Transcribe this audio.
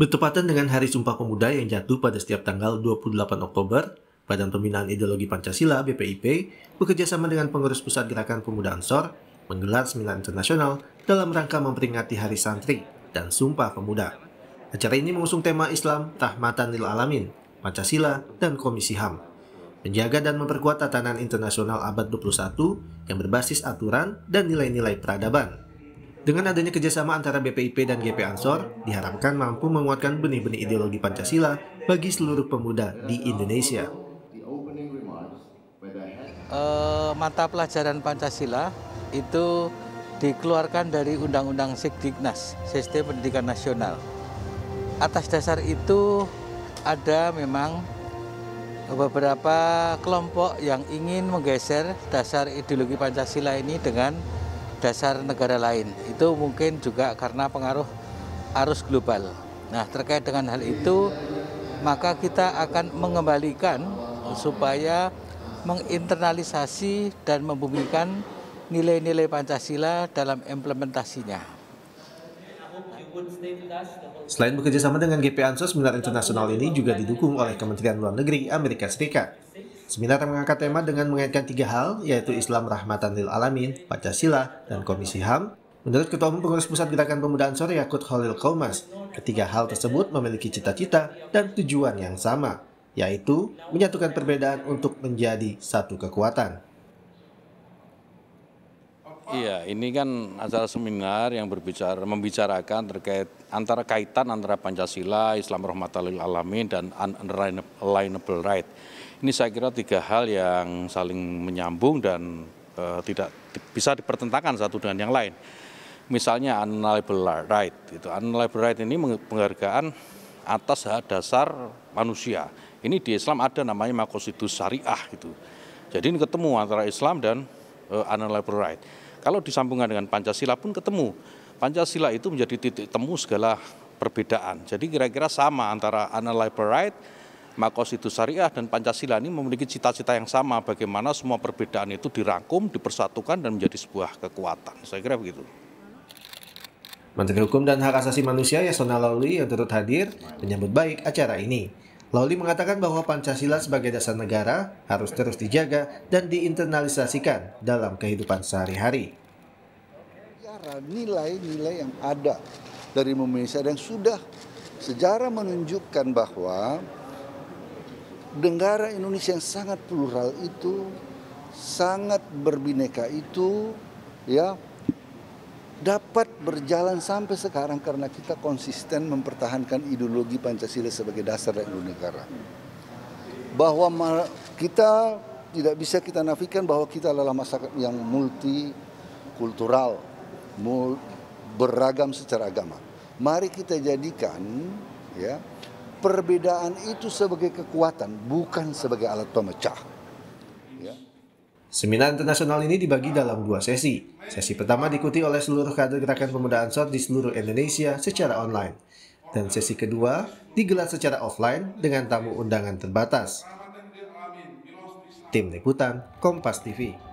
Bertepatan dengan Hari Sumpah Pemuda yang jatuh pada setiap tanggal 28 Oktober, Badan Pembinaan Ideologi Pancasila BPIP bekerjasama dengan pengurus pusat gerakan pemuda Ansor menggelar seminar internasional dalam rangka memperingati Hari Santri dan Sumpah Pemuda. Acara ini mengusung tema Islam Rahmatan Lil Alamin, Pancasila, dan Komisi HAM. Menjaga dan memperkuat tatanan internasional abad 21 yang berbasis aturan dan nilai-nilai peradaban. Dengan adanya kerjasama antara BPIP dan GP Ansor, diharapkan mampu menguatkan benih-benih ideologi Pancasila bagi seluruh pemuda di Indonesia. Uh, mata pelajaran Pancasila itu dikeluarkan dari Undang-Undang Sikdiknas, Sistem Pendidikan Nasional. Atas dasar itu ada memang beberapa kelompok yang ingin menggeser dasar ideologi Pancasila ini dengan dasar negara lain. Itu mungkin juga karena pengaruh arus global. Nah, terkait dengan hal itu, maka kita akan mengembalikan supaya menginternalisasi dan membumikan nilai-nilai Pancasila dalam implementasinya. Selain bekerjasama dengan GP Ansos, seminar internasional ini juga didukung oleh Kementerian Luar Negeri Amerika Serikat. Seminar mengangkat tema dengan mengaitkan tiga hal, yaitu Islam Rahmatan Lil Alamin, Pancasila, dan Komisi HAM. Menurut Ketua Umum Pengurus Pusat Gerakan Pemuda Ansor Yakut Khalil Kaumas, ketiga hal tersebut memiliki cita-cita dan tujuan yang sama, yaitu menyatukan perbedaan untuk menjadi satu kekuatan. Iya, ini kan acara seminar yang berbicara membicarakan terkait antara kaitan antara Pancasila, Islam Rahmatan Lil Alamin dan unalienable right ini saya kira tiga hal yang saling menyambung dan e, tidak bisa dipertentangkan satu dengan yang lain. Misalnya unalienable right, itu unalienable right ini penghargaan atas hak dasar manusia. Ini di Islam ada namanya makosidus syariah gitu. Jadi ini ketemu antara Islam dan e, eh, unalienable right. Kalau disambungkan dengan Pancasila pun ketemu. Pancasila itu menjadi titik temu segala perbedaan. Jadi kira-kira sama antara unalienable right maka syariah dan Pancasila ini memiliki cita-cita yang sama bagaimana semua perbedaan itu dirangkum, dipersatukan dan menjadi sebuah kekuatan. Saya kira begitu. Menteri Hukum dan Hak Asasi Manusia Yasona Lawli yang turut hadir menyambut baik acara ini. Lawli mengatakan bahwa Pancasila sebagai dasar negara harus terus dijaga dan diinternalisasikan dalam kehidupan sehari-hari. Nilai-nilai yang ada dari Indonesia yang sudah sejarah menunjukkan bahwa negara Indonesia yang sangat plural itu, sangat berbineka itu, ya dapat berjalan sampai sekarang karena kita konsisten mempertahankan ideologi Pancasila sebagai dasar dari negara. Bahwa kita tidak bisa kita nafikan bahwa kita adalah masyarakat yang multikultural, mul beragam secara agama. Mari kita jadikan ya perbedaan itu sebagai kekuatan, bukan sebagai alat pemecah. Ya. Seminar internasional ini dibagi dalam dua sesi. Sesi pertama diikuti oleh seluruh kader gerakan pemuda Ansor di seluruh Indonesia secara online. Dan sesi kedua digelar secara offline dengan tamu undangan terbatas. Tim Liputan, Kompas TV.